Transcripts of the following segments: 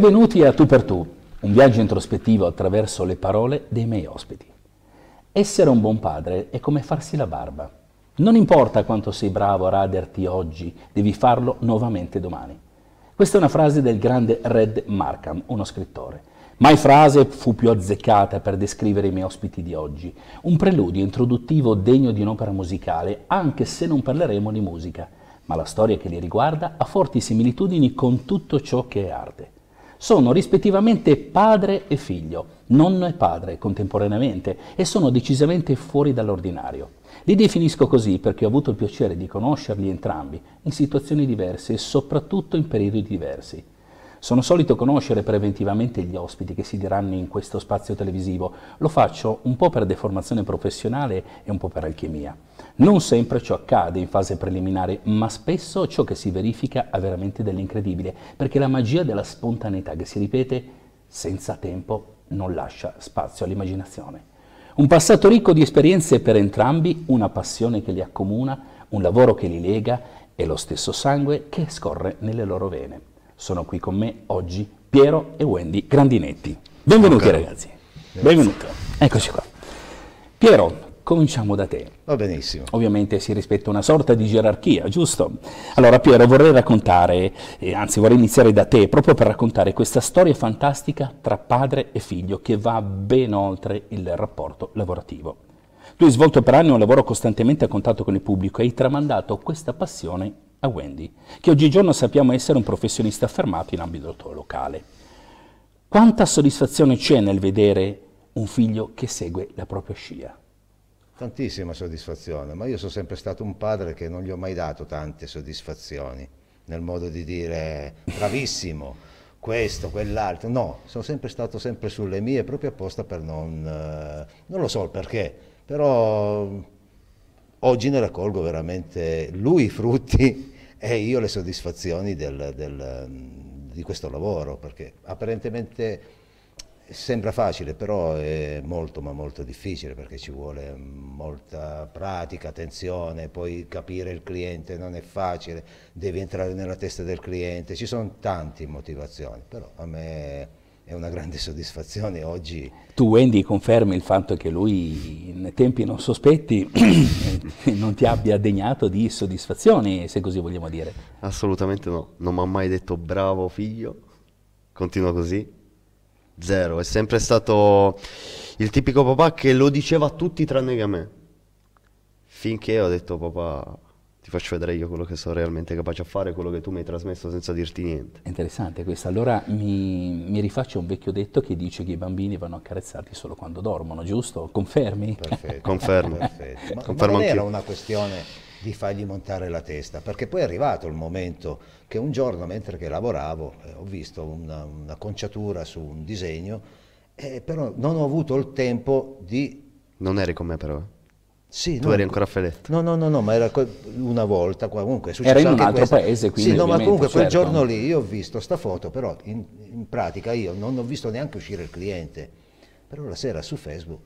Benvenuti a Tu per Tu, un viaggio introspettivo attraverso le parole dei miei ospiti. Essere un buon padre è come farsi la barba. Non importa quanto sei bravo a raderti oggi, devi farlo nuovamente domani. Questa è una frase del grande Red Markham, uno scrittore. Mai frase fu più azzeccata per descrivere i miei ospiti di oggi. Un preludio introduttivo degno di un'opera musicale, anche se non parleremo di musica. Ma la storia che li riguarda ha forti similitudini con tutto ciò che è arte sono rispettivamente padre e figlio, nonno e padre contemporaneamente e sono decisamente fuori dall'ordinario. Li definisco così perché ho avuto il piacere di conoscerli entrambi in situazioni diverse e soprattutto in periodi diversi. Sono solito conoscere preventivamente gli ospiti che si diranno in questo spazio televisivo. Lo faccio un po' per deformazione professionale e un po' per alchimia. Non sempre ciò accade in fase preliminare, ma spesso ciò che si verifica ha veramente dell'incredibile, perché la magia della spontaneità che si ripete senza tempo non lascia spazio all'immaginazione. Un passato ricco di esperienze per entrambi, una passione che li accomuna, un lavoro che li lega e lo stesso sangue che scorre nelle loro vene. Sono qui con me oggi Piero e Wendy Grandinetti. Benvenuti okay. ragazzi. Grazie. Benvenuto. Eccoci qua. Piero, cominciamo da te. Va benissimo. Ovviamente si rispetta una sorta di gerarchia, giusto? Allora Piero, vorrei raccontare, eh, anzi vorrei iniziare da te, proprio per raccontare questa storia fantastica tra padre e figlio che va ben oltre il rapporto lavorativo. Tu hai svolto per anni un lavoro costantemente a contatto con il pubblico e hai tramandato questa passione a Wendy, che oggigiorno sappiamo essere un professionista affermato in ambito locale. Quanta soddisfazione c'è nel vedere un figlio che segue la propria scia? Tantissima soddisfazione, ma io sono sempre stato un padre che non gli ho mai dato tante soddisfazioni, nel modo di dire bravissimo, questo, quell'altro, no, sono sempre stato sempre sulle mie proprio apposta per non... Eh, non lo so il perché, però oggi ne raccolgo veramente lui i frutti e io le soddisfazioni del, del, mm, di questo lavoro, perché apparentemente sembra facile, però è molto ma molto difficile perché ci vuole molta pratica, attenzione, poi capire il cliente non è facile, devi entrare nella testa del cliente, ci sono tante motivazioni, però a me è una grande soddisfazione oggi. Tu Wendy confermi il fatto che lui in tempi non sospetti non ti abbia degnato di soddisfazioni, se così vogliamo dire. Assolutamente no, non mi ha mai detto bravo figlio, continua così, zero, è sempre stato il tipico papà che lo diceva a tutti tranne che a me, finché ho detto papà ti faccio vedere io quello che sono realmente capace a fare, quello che tu mi hai trasmesso senza dirti niente. interessante questo. Allora mi, mi rifaccio un vecchio detto che dice che i bambini vanno accarezzati solo quando dormono, giusto? Confermi? Perfetto. Confermo. Perfetto. Ma, Confermo ma non era una questione di fargli montare la testa, perché poi è arrivato il momento che un giorno, mentre che lavoravo, eh, ho visto una, una, conciatura su un disegno, eh, però non ho avuto il tempo di... Non eri con me però? Sì, tu no, eri ancora feletto. No, no, no, no, ma era una volta, comunque è successo Era in un altro questa. paese, quindi Sì, no, ma comunque certo. quel giorno lì io ho visto sta foto, però in, in, pratica io non ho visto neanche uscire il cliente. Però la sera su Facebook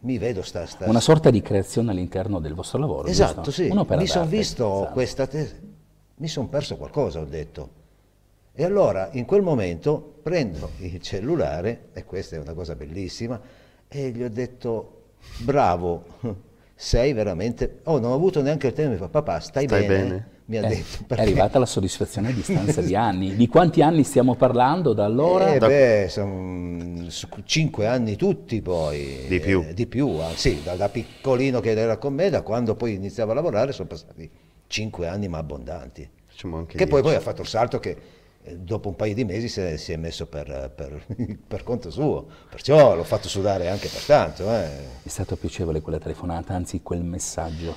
mi vedo sta... sta una sorta di creazione all'interno del vostro lavoro. Esatto, giusto? sì. Mi sono visto esatto. questa... Te- mi sono perso qualcosa, ho detto. E allora in quel momento prendo il cellulare, e questa è una cosa bellissima, e gli ho detto, bravo sei veramente... Oh, non ho avuto neanche il tempo, mi fa papà, stai, stai bene. bene. Mi ha eh, detto, perché... È arrivata la soddisfazione a distanza di anni. Di quanti anni stiamo parlando da allora? Eh, da... Beh, sono cinque anni tutti poi. Di più. Eh, di più, ah, sì, da, da piccolino che era con me, da quando poi iniziavo a lavorare sono passati cinque anni ma abbondanti. Che pio. poi, poi ha fatto il salto che eh, dopo un paio di mesi si è, si è messo per, per, per, conto suo, perciò l'ho fatto sudare anche per tanto. Eh. È stata piacevole quella telefonata, anzi quel messaggio.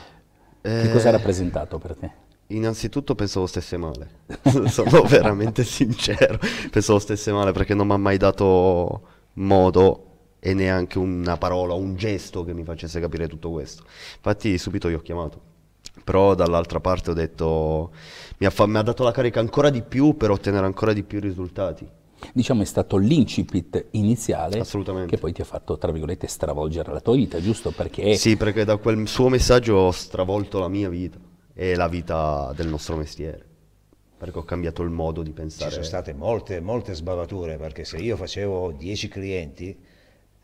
Eh, che cosa ha rappresentato per te? Innanzitutto pensavo stesse male, sono veramente sincero, pensavo stesse male perché non mi ha mai dato modo e neanche una parola, un gesto che mi facesse capire tutto questo. Infatti subito gli ho chiamato però dall'altra parte ho detto mi ha, fa, mi ha, dato la carica ancora di più per ottenere ancora di più risultati. Diciamo è stato l'incipit iniziale che poi ti ha fatto, tra virgolette, stravolgere la tua vita, giusto? Perché... Sì, perché da quel suo messaggio ho stravolto la mia vita e la vita del nostro mestiere perché ho cambiato il modo di pensare. Ci sono state molte, molte sbavature, perché se io facevo 10 clienti,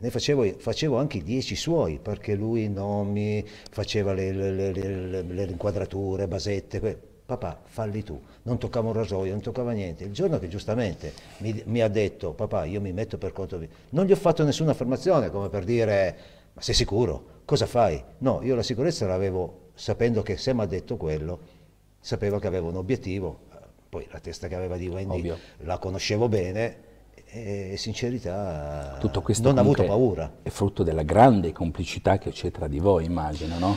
ne facevo, facevo anche i dieci suoi perché lui non mi faceva le, le, le, le rinquadrature, basette, que- papà falli tu, non toccava un rasoio, non toccava niente. Il giorno che giustamente mi, mi ha detto papà io mi metto per conto di... Non gli ho fatto nessuna affermazione come per dire ma sei sicuro? Cosa fai? No, io la sicurezza l'avevo sapendo che se mi ha detto quello, sapevo che avevo un obiettivo, eh, poi la testa che aveva di Wendy Ovvio. la conoscevo bene e sincerità Tutto questo non ha avuto paura. È frutto della grande complicità che c'è tra di voi, immagino, no?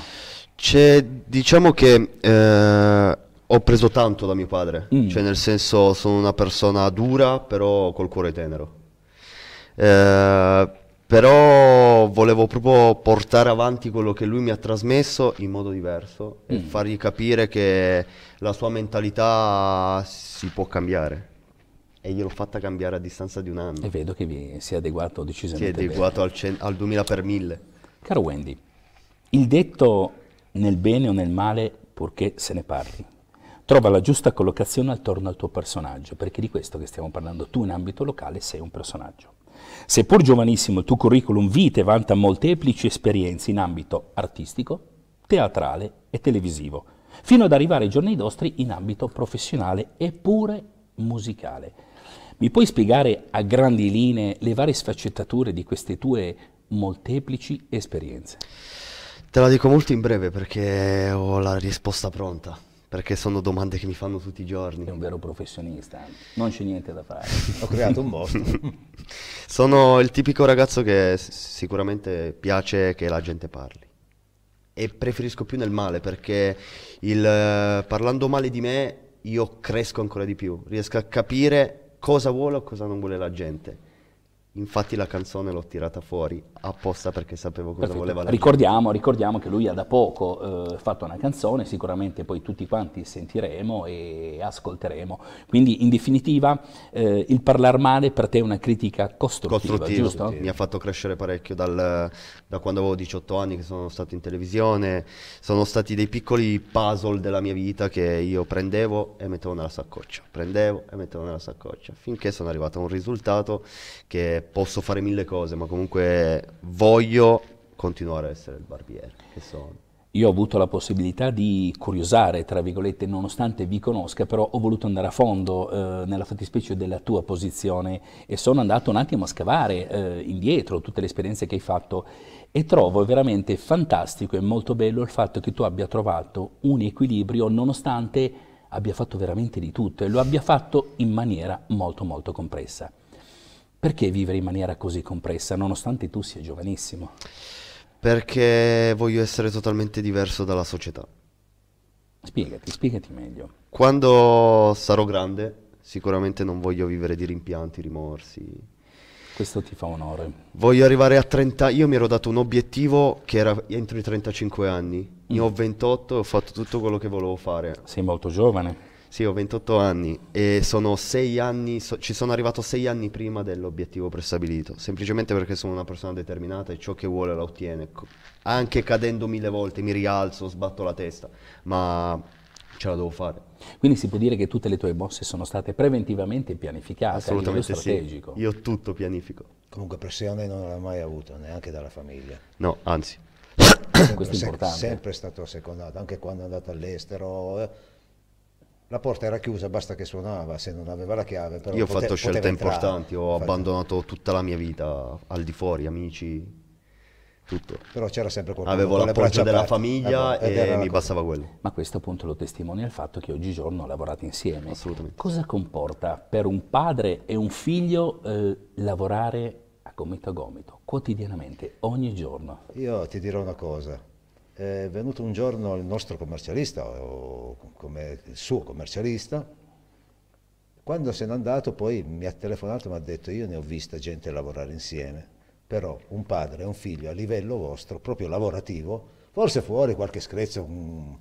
C'è, diciamo che eh, ho preso tanto da mio padre, mm. cioè nel senso sono una persona dura però col cuore tenero. Eh, però volevo proprio portare avanti quello che lui mi ha trasmesso in modo diverso mm. e fargli capire che la sua mentalità si può cambiare e gliel'ho fatta cambiare a distanza di un anno. E vedo che vi si è adeguato decisamente. Si è adeguato al, al, 2000 per 1000. Caro Wendy, il detto nel bene o nel male, purché se ne parli, trova la giusta collocazione attorno al tuo personaggio, perché di questo che stiamo parlando tu in ambito locale sei un personaggio. Seppur giovanissimo, il tuo curriculum vitae vanta molteplici esperienze in ambito artistico, teatrale e televisivo, fino ad arrivare ai giorni nostri in ambito professionale eppure musicale. Mi puoi spiegare a grandi linee le varie sfaccettature di queste tue molteplici esperienze? Te la dico molto in breve perché ho la risposta pronta, perché sono domande che mi fanno tutti i giorni. È un vero professionista, eh. non c'è niente da fare. ho creato un botto. sono il tipico ragazzo che sicuramente piace che la gente parli. E preferisco più nel male perché il, eh, parlando male di me io cresco ancora di più, riesco a capire cosa vuole o cosa non vuole la gente. Infatti la canzone l'ho tirata fuori apposta perché sapevo cosa Perfetto. voleva la ricordiamo, ricordiamo che lui ha da poco eh, fatto una canzone, sicuramente poi tutti quanti sentiremo e ascolteremo. Quindi in definitiva eh, il parlare male per te è una critica costruttiva, costruttiva giusto? Sì. Mi ha fatto crescere parecchio dal, da quando avevo 18 anni che sono stato in televisione, sono stati dei piccoli puzzle della mia vita che io prendevo e mettevo nella saccoccia, prendevo e mettevo nella saccoccia, finché sono arrivato a un risultato che posso fare mille cose, ma comunque voglio continuare a essere il barbiere che sono. Io ho avuto la possibilità di curiosare, tra virgolette, nonostante vi conosca, però ho voluto andare a fondo eh, nella fattispecie della tua posizione e sono andato un attimo a scavare eh, indietro tutte le esperienze che hai fatto e trovo veramente fantastico e molto bello il fatto che tu abbia trovato un equilibrio nonostante abbia fatto veramente di tutto e lo abbia fatto in maniera molto molto compressa. Perché vivere in maniera così compressa, nonostante tu sia giovanissimo? Perché voglio essere totalmente diverso dalla società. Spiegati, spiegati meglio. Quando sarò grande, sicuramente non voglio vivere di rimpianti, rimorsi. Questo ti fa onore. Voglio arrivare a 30 Io mi ero dato un obiettivo che era entro i 35 anni. Ne mm. ho 28 e ho fatto tutto quello che volevo fare. Sei molto giovane. Sì, ho 28 anni e sono sei anni, so, ci sono arrivato sei anni prima dell'obiettivo prestabilito, semplicemente perché sono una persona determinata e ciò che vuole la ottiene, anche cadendo mille volte mi rialzo, sbatto la testa, ma ce la devo fare. Quindi si può dire che tutte le tue mosse sono state preventivamente pianificate Assolutamente a strategico. Sì. Io tutto pianifico. Comunque pressione non l'ha mai avuta, neanche dalla famiglia. No, anzi. Sempre, Questo è importante. Sempre stato secondato, anche quando è andato all'estero eh la porta era chiusa, basta che suonava se non aveva la chiave. Io ho fatto scelte importanti, ho Infatti. abbandonato tutta la mia vita al di fuori, amici, tutto. Però c'era sempre qualcuno Avevo l'appoggio della aperte. famiglia eh, e mi bastava quello. Ma questo appunto lo testimonia il fatto che oggigiorno lavorate insieme. Assolutamente. Cosa comporta per un padre e un figlio eh, lavorare a gomito a gomito, quotidianamente, ogni giorno? Io ti dirò una cosa è venuto un giorno il nostro commercialista, o come il suo commercialista, quando se n'è andato poi mi ha telefonato e mi ha detto io ne ho vista gente lavorare insieme, però un padre e un figlio a livello vostro, proprio lavorativo, forse fuori qualche screzzo, un,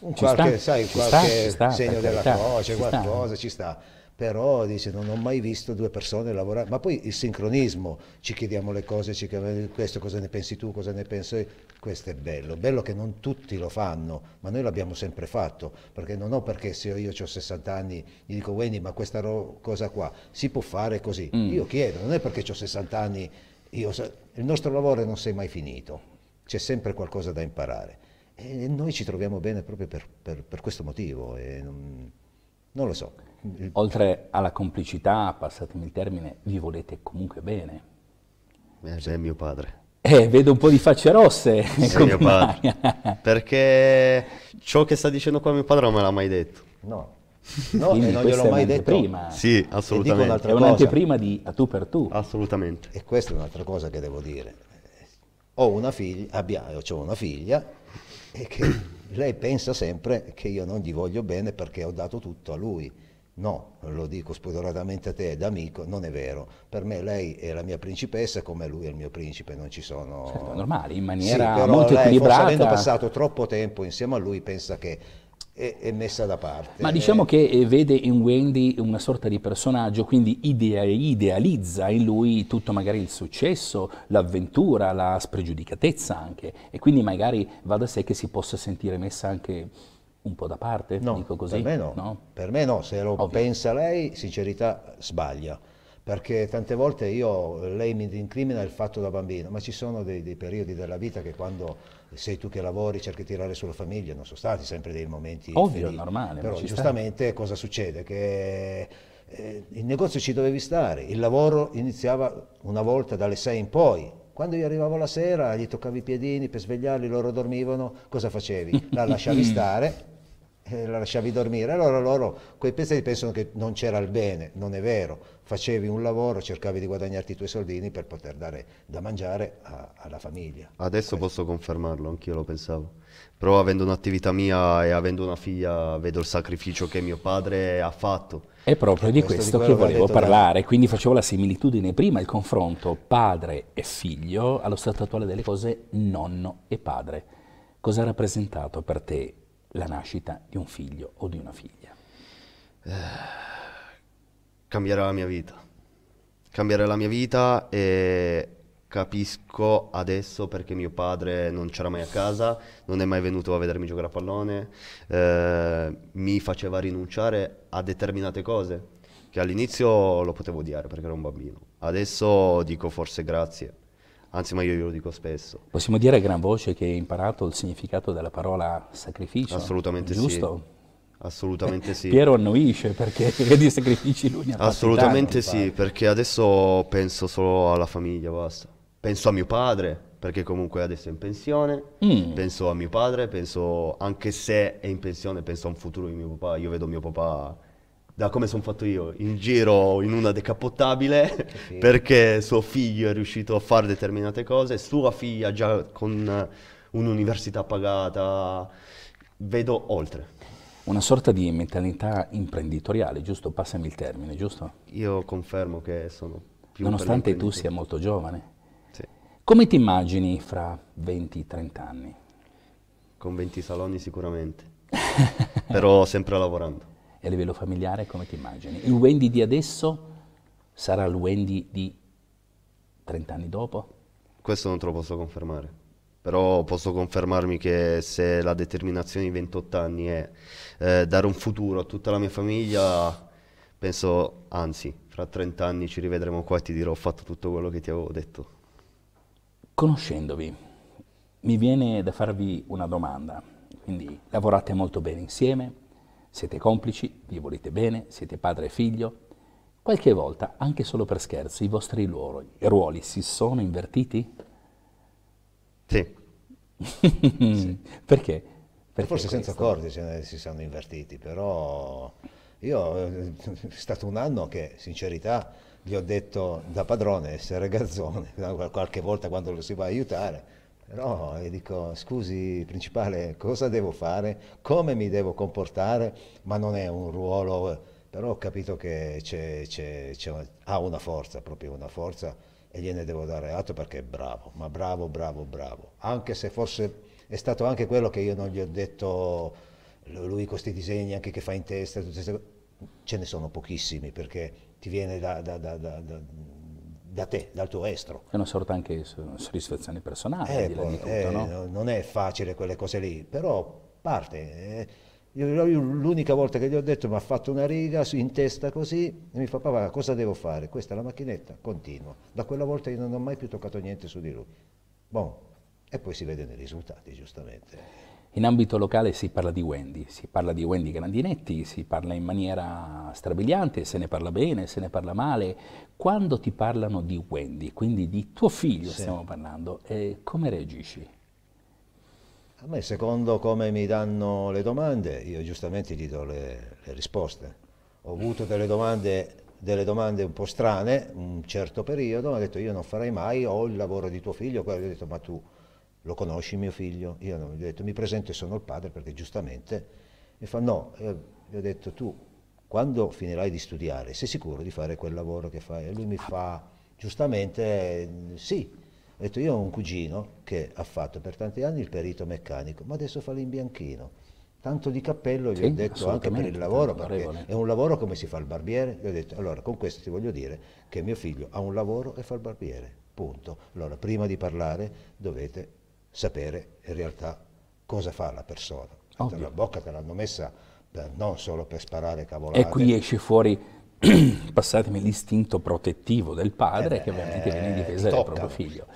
un qualche, sta, sai, qualche sta, sta, segno della croce, qualcosa, ci sta però dice non ho mai visto due persone lavorare, ma poi il sincronismo, ci chiediamo le cose, ci chiediamo eh, questo cosa ne pensi tu, cosa ne penso io, questo è bello, bello che non tutti lo fanno, ma noi l'abbiamo sempre fatto, perché non ho perché se io, io ho 60 anni gli dico Wendy ma questa cosa qua si può fare così, mm. io chiedo, non è perché ho 60 anni, io, il nostro lavoro non si è mai finito, c'è sempre qualcosa da imparare e noi ci troviamo bene proprio per, per, per questo motivo, non, non lo so. Mm. Oltre alla complicità, passatemi il termine, vi volete comunque bene. Eh, sei mio padre. Eh, vedo un po' di facce rosse. Sei eh, mio padre. Perché ciò che sta dicendo qua mio padre non me l'ha mai detto. No. No, Quindi non gliel'ho mai detto. Prima. Sì, assolutamente. È un'anteprima di a tu per tu. Assolutamente. E questa è un'altra cosa che devo dire. Ho una figlia, abbiamo, ho cioè, una figlia e che lei pensa sempre che io non gli voglio bene perché ho dato tutto a lui No, lo dico spudoratamente a te, da amico, non è vero. Per me lei è la mia principessa come lui è il mio principe, non ci sono... Certo, normale, in maniera sì, però molto lei, equilibrata. Forse avendo passato troppo tempo insieme a lui, pensa che è, messa da parte. Ma diciamo che eh, vede in Wendy una sorta di personaggio, quindi idealizza in lui tutto magari il successo, l'avventura, la spregiudicatezza anche, e quindi magari va da sé che si possa sentire messa anche un po' da parte, no, dico così. Per me no. no. Per me no, se lo Ovvio. pensa lei, sincerità, sbaglia. Perché tante volte io, lei mi incrimina il fatto da bambino, ma ci sono dei, dei, periodi della vita che quando sei tu che lavori cerchi di tirare sulla famiglia, non sono stati sempre dei momenti... Ovvio, felici. normale. Però giustamente sta. cosa succede? Che eh, il negozio ci dovevi stare, il lavoro iniziava una volta dalle sei in poi, quando io arrivavo la sera, gli toccavi i piedini per svegliarli, loro dormivano, cosa facevi? La lasciavi stare e la lasciavi dormire. Allora loro, quei pezzenti pensano che non c'era il bene, non è vero, facevi un lavoro, cercavi di guadagnarti i tuoi soldini per poter dare da mangiare a, alla famiglia. Adesso Questo. posso confermarlo, anch'io lo pensavo, però avendo un'attività mia e avendo una figlia vedo il sacrificio che mio padre ha fatto. È proprio di questo, questo di che volevo parlare, da... quindi facevo la similitudine prima, il confronto padre e figlio allo stato attuale delle cose nonno e padre. Cosa ha rappresentato per te la nascita di un figlio o di una figlia? Eh, cambierà la mia vita. Cambierà la mia vita e capisco adesso perché mio padre non c'era mai a casa, non è mai venuto a vedermi giocare a pallone, eh, mi faceva rinunciare a determinate cose che all'inizio lo potevo odiare perché ero un bambino. Adesso dico forse grazie anzi ma io glielo dico spesso. Possiamo dire a gran voce che hai imparato il significato della parola sacrificio? Assolutamente giusto? sì. Assolutamente sì. Piero annuisce perché di sacrifici lui ne ha Assolutamente sì, perché adesso penso solo alla famiglia, basta. Penso a mio padre, perché comunque adesso è in pensione, mm. penso a mio padre, penso anche se è in pensione, penso a un futuro di mio papà, io vedo mio papà da come sono fatto io, in giro in una decappottabile perché suo figlio è riuscito a fare determinate cose, sua figlia già con un'università pagata, vedo oltre. Una sorta di mentalità imprenditoriale, giusto? Passami il termine, giusto? Io confermo che sono più... Nonostante tu sia molto giovane. Sì. Come ti immagini fra 20-30 anni? Con 20 saloni sicuramente, però sempre lavorando e a livello familiare come ti immagini. Il Wendy di adesso sarà il Wendy di 30 anni dopo? Questo non te lo posso confermare però posso confermarmi che se la determinazione di 28 anni è eh, dare un futuro a tutta la mia famiglia, penso, anzi, fra 30 anni ci rivedremo qua e ti dirò ho fatto tutto quello che ti avevo detto. Conoscendovi, mi viene da farvi una domanda, quindi lavorate molto bene insieme, siete complici, vi volete bene, siete padre e figlio. Qualche volta, anche solo per scherzo, i vostri ruoli, si sono invertiti? Sì. sì. Perché? Perché? Forse senza accorgersi si sono invertiti, però io eh, è stato un anno che, sincerità, gli ho detto da padrone, essere garzone, qualche volta quando lo si va a aiutare, No, e dico, scusi principale, cosa devo fare? Come mi devo comportare? Ma non è un ruolo, però ho capito che c'è, c'è, c'è una, ha una forza, proprio una forza, e gliene devo dare atto perché è bravo, ma bravo, bravo, bravo. Anche se forse è stato anche quello che io non gli ho detto, lui questi disegni anche che fa in testa, tutte queste ce ne sono pochissimi perché ti viene da, da, da, da da te, dal tuo estro. È una sorta anche di soddisfazione personale, eh, di poi, tutto, eh, no? Non è facile quelle cose lì, però parte. Eh. Io, io, l'unica volta che gli ho detto mi ha fatto una riga in testa così e mi fa papà cosa devo fare? Questa è la macchinetta, continua. Da quella volta io non ho mai più toccato niente su di lui. Bon. E poi si vedono i risultati, giustamente. In ambito locale si parla di Wendy, si parla di Wendy Grandinetti, si parla in maniera strabiliante, se ne parla bene, se ne parla male. Quando ti parlano di Wendy, quindi di tuo figlio sì. stiamo parlando, eh, come reagisci? A me, secondo come mi danno le domande, io giustamente gli do le, le risposte. Ho avuto delle domande delle domande un po' strane, un certo periodo, mi ha detto io non farei mai, ho il lavoro di tuo figlio, quello gli ho detto ma tu lo conosci mio figlio? Io non, gli ho detto, mi presento e sono il padre perché giustamente, mi fa no, io gli ho detto tu quando finirai di studiare sei sicuro di fare quel lavoro che fai? E lui mi fa giustamente sì, ho detto io ho un cugino che ha fatto per tanti anni il perito meccanico, ma adesso fa l'imbianchino. Tanto di cappello gli sì, ho detto anche per il lavoro, perché è un lavoro come si fa il barbiere. Gli ho detto, allora con questo ti voglio dire che mio figlio ha un lavoro e fa il barbiere, punto. Allora prima di parlare dovete sapere in realtà cosa fa la persona. Ovvio. La bocca te l'hanno messa per, eh, non solo per sparare cavolate. E qui esce fuori, passatemi, l'istinto protettivo del padre eh, che ovviamente viene in difesa del proprio figlio.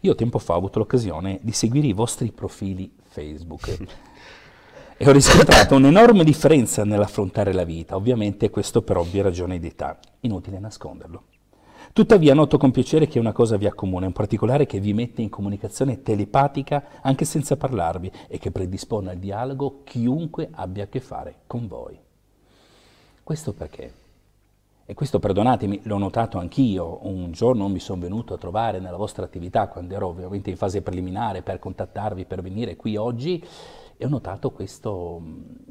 Io tempo fa ho avuto l'occasione di seguire i vostri profili Facebook. e ho riscontrato un'enorme differenza nell'affrontare la vita, ovviamente questo per ovvie ragioni d'età, inutile nasconderlo. Tuttavia noto con piacere che una cosa vi accomuna, un particolare che vi mette in comunicazione telepatica anche senza parlarvi e che predispone al dialogo chiunque abbia a che fare con voi. Questo perché? E questo, perdonatemi, l'ho notato anch'io, un giorno mi sono venuto a trovare nella vostra attività, quando ero ovviamente in fase preliminare per contattarvi, per venire qui oggi, e ho notato questo,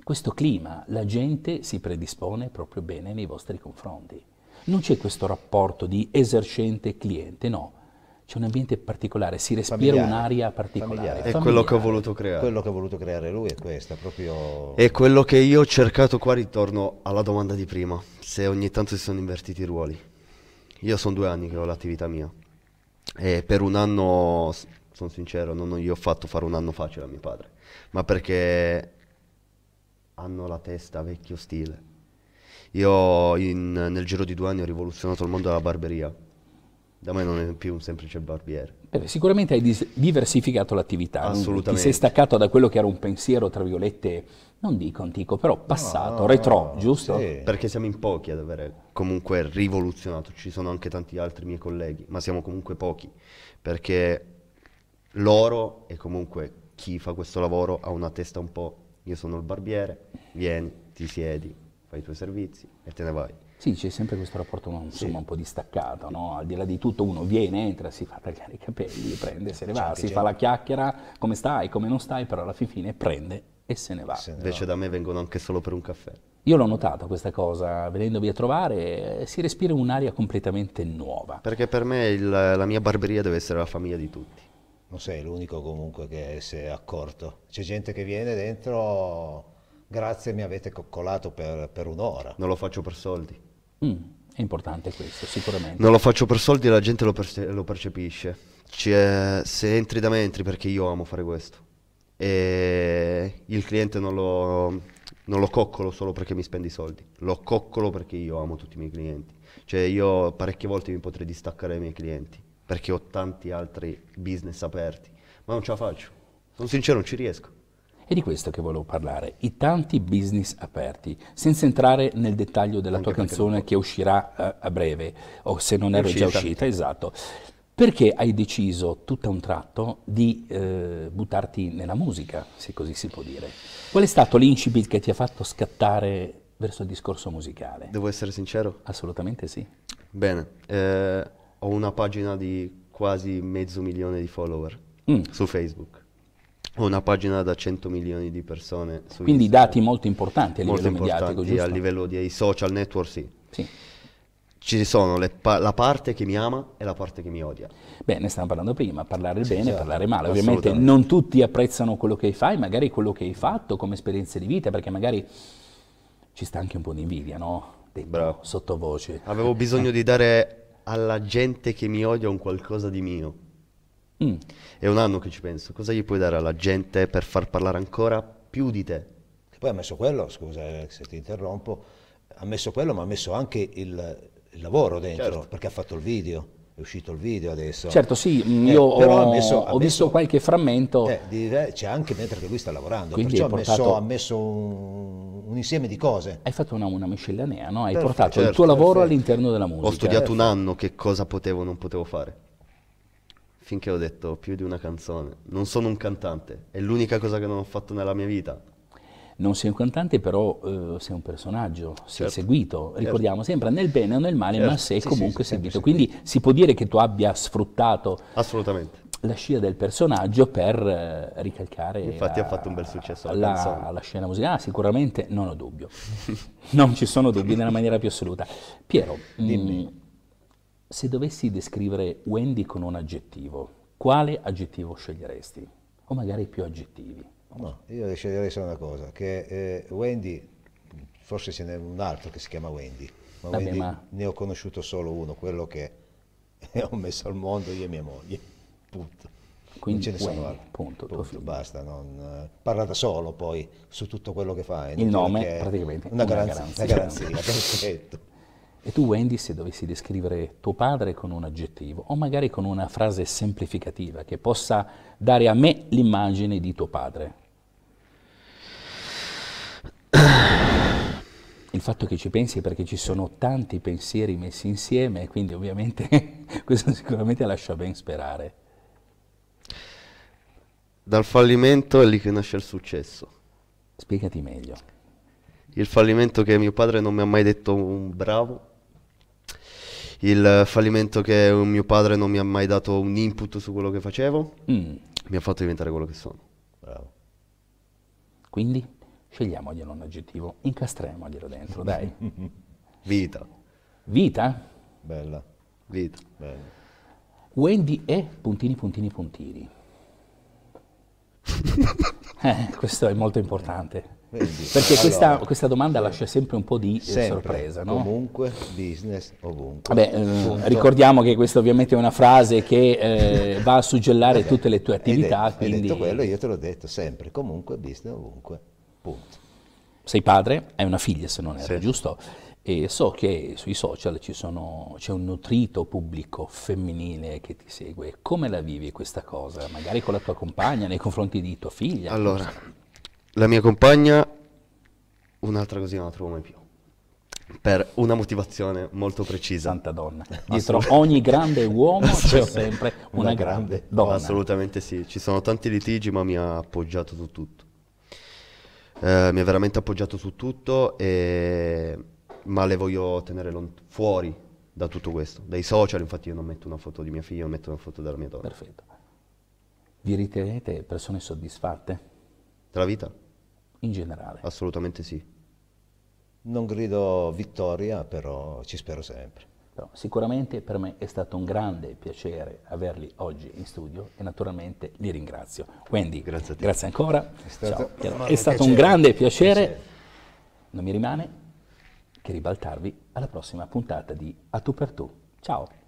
questo clima, la gente si predispone proprio bene nei vostri confronti. Non c'è questo rapporto di esercente cliente, no. C'è un ambiente particolare, si respira familiare, un'aria particolare. Familiare. È familiare. quello che ho voluto creare. Quello che ha voluto creare lui è questa, proprio... È quello che io ho cercato qua, ritorno alla domanda di prima, se ogni tanto si sono invertiti i ruoli. Io sono due anni che ho l'attività mia e per un anno, sono sincero, non gli ho fatto fare un anno facile a mio padre, ma perché hanno la testa vecchio stile io in, nel giro di due anni ho rivoluzionato il mondo della barberia. Da me non è più un semplice barbiere. Eh beh, sicuramente hai dis- diversificato l'attività. Assolutamente. Ti sei staccato da quello che era un pensiero, tra violette, non dico antico, però passato, no, retro, no, giusto? Sì. Perché siamo in pochi ad avere comunque rivoluzionato. Ci sono anche tanti altri miei colleghi, ma siamo comunque pochi. Perché loro e comunque chi fa questo lavoro ha una testa un po'. Io sono il barbiere, vieni, ti siedi, fai i tuoi servizi e te ne vai. Sì, c'è sempre questo rapporto insomma, sì. un po' distaccato, no? al di là di tutto uno viene, entra, si fa tagliare i capelli, prende, se ne va, si fa la chiacchiera, come stai, come non stai, però alla fine prende e se ne va. Se ne Invece va. da me vengono anche solo per un caffè. Io l'ho notata questa cosa, venendovi a trovare eh, si respira un'aria completamente nuova. Perché per me il, la mia barberia deve essere la famiglia di tutti. Non sei l'unico comunque che si è accorto. C'è gente che viene dentro grazie mi avete coccolato per, per un'ora. Non lo faccio per soldi. Mm, è importante questo, sicuramente. Non lo faccio per soldi la gente lo, perce- lo percepisce. Cioè, se entri da me entri perché io amo fare questo. E il cliente non lo, non lo coccolo solo perché mi spendi i soldi, lo coccolo perché io amo tutti i miei clienti. Cioè io parecchie volte mi potrei distaccare dai miei clienti perché ho tanti altri business aperti, ma non ce la faccio. Sono sincero, non ci riesco. È di questo che volevo parlare, i tanti business aperti, senza entrare nel dettaglio della Anche tua canzone che uscirà eh, a, breve, o se non era già uscita, esatto. Perché hai deciso tutto a un tratto di eh, buttarti nella musica, se così si può dire? Qual è stato l'incipit che ti ha fatto scattare verso il discorso musicale? Devo essere sincero? Assolutamente sì. Bene, eh, ho una pagina di quasi mezzo milione di follower mm. su Facebook una pagina da 100 milioni di persone. Quindi Instagram. dati molto importanti a livello molto mediatico, giusto? a livello dei social network, sì. sì. Ci sono pa- la parte che mi ama e la parte che mi odia. Bene, ne stavamo parlando prima, parlare sì, bene e esatto. parlare male. Ovviamente non tutti apprezzano quello che fai, magari quello che hai fatto come esperienza di vita, perché magari ci sta anche un po' di invidia, no? Detto Bravo. Sottovoce. Avevo bisogno di dare alla gente che mi odia un qualcosa di mio. Mm. È un anno che ci penso. Cosa gli puoi dare alla gente per far parlare ancora più di te? poi ha messo quello, scusa se ti interrompo, ha messo quello ma ha messo anche il, il lavoro dentro certo. perché ha fatto il video è uscito il video adesso. Certo, sì, eh, io eh, però ho, messo, ho messo, visto qualche frammento. Eh, eh, c'è anche mentre che lui sta lavorando, Quindi perciò portato, messo, ha messo, un, un, insieme di cose. Hai fatto una, una miscellanea, no? hai perfetto, portato certo, il tuo lavoro all'interno della musica. Ho studiato perfetto. un anno che cosa potevo o non potevo fare finché ho detto più di una canzone. Non sono un cantante, è l'unica cosa che non ho fatto nella mia vita. Non sei un cantante, però eh, sei un personaggio, sei certo. seguito, certo. ricordiamo certo. sempre nel bene o nel male, certo. ma sei sì, comunque sì, seguito. Quindi si può dire che tu abbia sfruttato la scia del personaggio per eh, ricalcare Infatti la, ha fatto un bel successo alla, la, la scena musicale, ah, sicuramente non ho dubbio. non ci sono dubbi nella maniera più assoluta. Piero, Dimmi. Mh, mm, se dovessi descrivere Wendy con un aggettivo, quale aggettivo sceglieresti? O magari più aggettivi? No, io sceglierei solo una cosa, che eh, Wendy, forse ce n'è un altro che si chiama Wendy, ma, Vabbè, Wendy ma... ne ho conosciuto solo uno, quello che ho messo al mondo io e mia moglie, punto. Quindi ce ne Wendy, sono punto, punto basta, non, parla da solo poi su tutto quello che fa. Il nome praticamente una, una garanzia, garanzia. Una garanzia perfetto. E tu, Wendy, se dovessi descrivere tuo padre con un aggettivo o magari con una frase semplificativa che possa dare a me l'immagine di tuo padre. Il fatto che ci pensi è perché ci sono tanti pensieri messi insieme quindi ovviamente questo sicuramente lascia ben sperare. Dal fallimento è lì che nasce il successo. Spiegati meglio il fallimento che mio padre non mi ha mai detto un bravo, il fallimento che mio padre non mi ha mai dato un input su quello che facevo, mm. mi ha fatto diventare quello che sono. Bravo. Quindi scegliamoglielo un aggettivo, incastriamoglielo dentro, dai. Vita. Vita? Bella. Vita. Bella. Wendy e puntini puntini puntini. eh, questo è molto importante. Perché questa, allora, questa, domanda lascia sempre un po' di eh, sempre, sorpresa, no? Comunque, business ovunque. Beh, ricordiamo che questa ovviamente è una frase che eh, va a suggellare Vabbè, tutte le tue attività. Hai detto, quindi... hai detto quello, io te l'ho detto sempre, comunque, business ovunque, punto. Sei padre, hai una figlia se non era sì. giusto? E so che sui social sono, c'è un nutrito pubblico femminile che ti segue. Come la vivi questa cosa? Magari con la tua compagna, nei confronti di tua figlia? Allora, la mia compagna, un'altra così non la trovo mai più. Per una motivazione molto precisa. Santa donna. Dietro ogni grande uomo c'è sempre una, una grande, grande donna. Assolutamente sì. Ci sono tanti litigi, ma mi ha appoggiato su tutto. Eh, mi ha veramente appoggiato su tutto, e... ma le voglio tenere lont- fuori da tutto questo. Dai social, infatti, io non metto una foto di mia figlia, non metto una foto della mia donna. Perfetto. Vi ritenete persone soddisfatte? Della vita? in generale? Assolutamente sì. Non grido vittoria, però ci spero sempre. No, sicuramente per me è stato un grande piacere averli oggi in studio e naturalmente li ringrazio. Wendy, grazie, grazie ancora. È stato, Ciao, è stato un, un grande piacere. piacere. Non mi rimane che ribaltarvi alla prossima puntata di A tu per tu. Ciao.